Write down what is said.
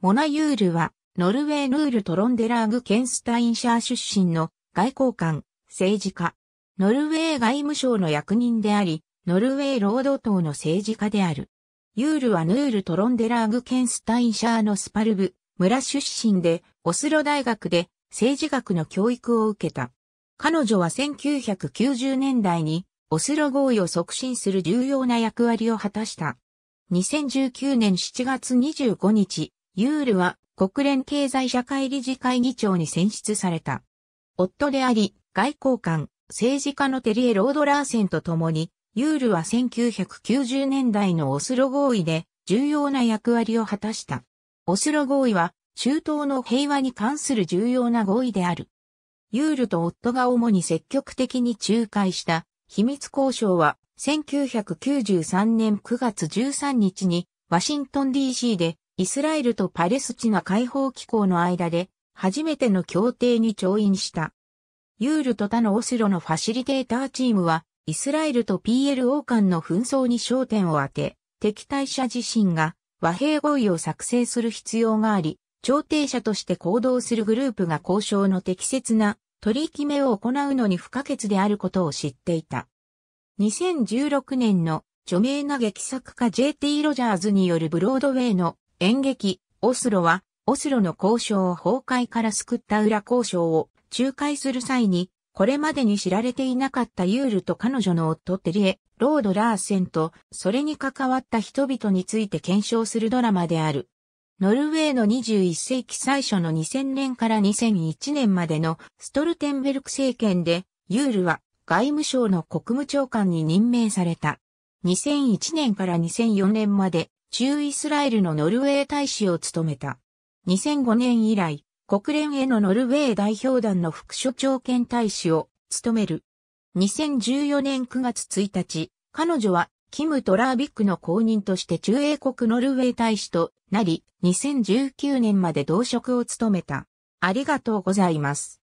モナユールは、ノルウェーヌール・トロンデラーグ・ケンスタインシャー出身の外交官、政治家。ノルウェー外務省の役人であり、ノルウェー労働党の政治家である。ユールはヌール・トロンデラーグ・ケンスタインシャーのスパルブ、村出身で、オスロ大学で政治学の教育を受けた。彼女は1990年代に、オスロ合意を促進する重要な役割を果たした。2019年7月25日、ユールは国連経済社会理事会議長に選出された。夫であり、外交官、政治家のテリエ・ロードラーセンと共に、ユールは1990年代のオスロ合意で重要な役割を果たした。オスロ合意は中東の平和に関する重要な合意である。ユールと夫が主に積極的に仲介した秘密交渉は1993年9月13日にワシントン DC でイスラエルとパレスチナ解放機構の間で、初めての協定に調印した。ユールと他のオスロのファシリテーターチームは、イスラエルと PLO 間の紛争に焦点を当て、敵対者自身が和平合意を作成する必要があり、調停者として行動するグループが交渉の適切な取り決めを行うのに不可欠であることを知っていた。2016年の著名な劇作家 JT ロジャーズによるブロードウェイの演劇、オスロは、オスロの交渉を崩壊から救った裏交渉を仲介する際に、これまでに知られていなかったユールと彼女の夫テリエ、ロード・ラーセンと、それに関わった人々について検証するドラマである。ノルウェーの21世紀最初の2000年から2001年までのストルテンベルク政権で、ユールは外務省の国務長官に任命された。2001年から2004年まで中イスラエルのノルウェー大使を務めた。2005年以来、国連へのノルウェー代表団の副所長兼大使を務める。2014年9月1日、彼女はキム・トラービックの公認として中英国ノルウェー大使となり、2019年まで同職を務めた。ありがとうございます。